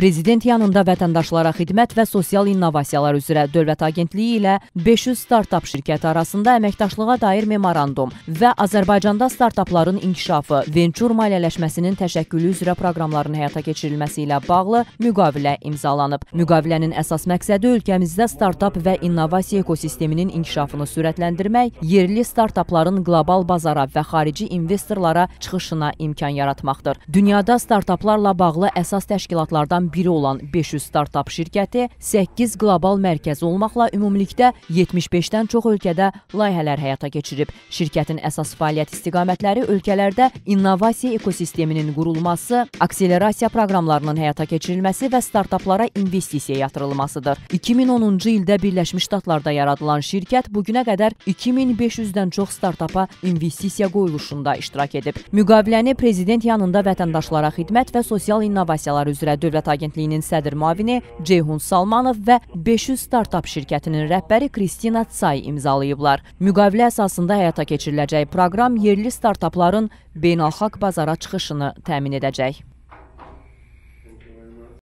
Prezident yanında vətəndaşlara xidmət və sosial innovasiyalar üzrə Dövlət Agentliyi ilə 500 startap şirkəti arasında əməkdaşlığa dair memorandum və Azərbaycanda startapların inkişafı, venture maliyyələşməsinin təşəkkülü üzrə proqramların həyata keçirilməsi ilə bağlı müqavilə imzalanıb. Müqavilənin əsas məqsədi ölkəmizdə startap və innovasiya ekosisteminin inkişafını sürətləndirmək, yerli startapların qlobal bazara və xarici investorlara çıxışına imkan yaratmaqdır. Dünyada startaplarla bağlı əsas təşkilatlardan onlardan biri olan 500 startap şirkəti 8 qlobal mərkəz olmaqla ümumilikdə 75-dən çox ölkədə layihələr həyata keçirib. Şirkətin əsas fəaliyyət istiqamətləri ölkələrdə innovasiya ekosisteminin qurulması, akselerasiya proqramlarının həyata keçirilməsi və startaplara investisiya yatırılmasıdır. 2010-cu ildə Birləşmiş Ştatlarda yaradılan şirkət bugünə qədər 2500-dən çox startapa investisiya qoyuluşunda iştirak edib. Müqaviləni prezident yanında vətəndaşlara xidmət və sosial innovasiyalar üzrə Dövlət Agentliyi Agentliyinin sədr mavini Ceyhun Salmanov və 500 startap şirkətinin rəhbəri Kristina Tsay imzalayıblar. Müqavilə əsasında həyata keçiriləcək proqram yerli startapların beynəlxalq bazara çıxışını təmin edəcək.